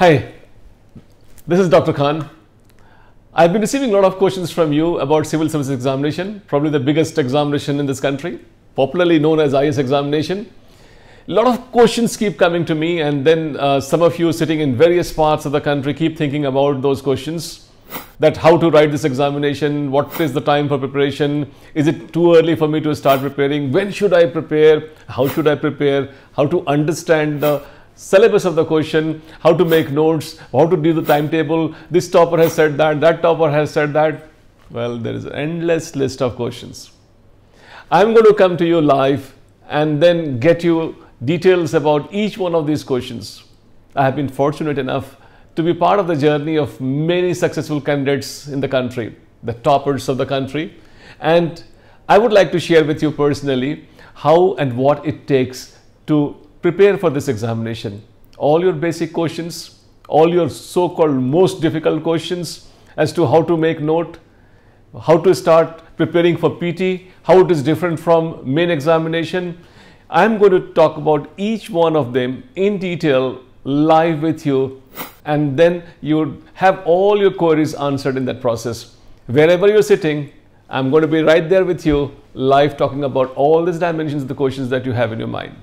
Hi, this is Dr. Khan. I've been receiving a lot of questions from you about civil service examination, probably the biggest examination in this country, popularly known as IS examination. A lot of questions keep coming to me and then uh, some of you sitting in various parts of the country keep thinking about those questions that how to write this examination, what is the time for preparation, is it too early for me to start preparing, when should I prepare, how should I prepare, how to understand the syllabus of the question, how to make notes, how to do the timetable, this topper has said that, that topper has said that. Well, there is an endless list of questions. I'm going to come to you live and then get you details about each one of these questions. I have been fortunate enough to be part of the journey of many successful candidates in the country, the toppers of the country. And I would like to share with you personally how and what it takes to prepare for this examination. All your basic questions, all your so-called most difficult questions as to how to make note, how to start preparing for PT, how it is different from main examination. I am going to talk about each one of them in detail live with you and then you have all your queries answered in that process. Wherever you're sitting, I'm going to be right there with you live talking about all these dimensions of the questions that you have in your mind.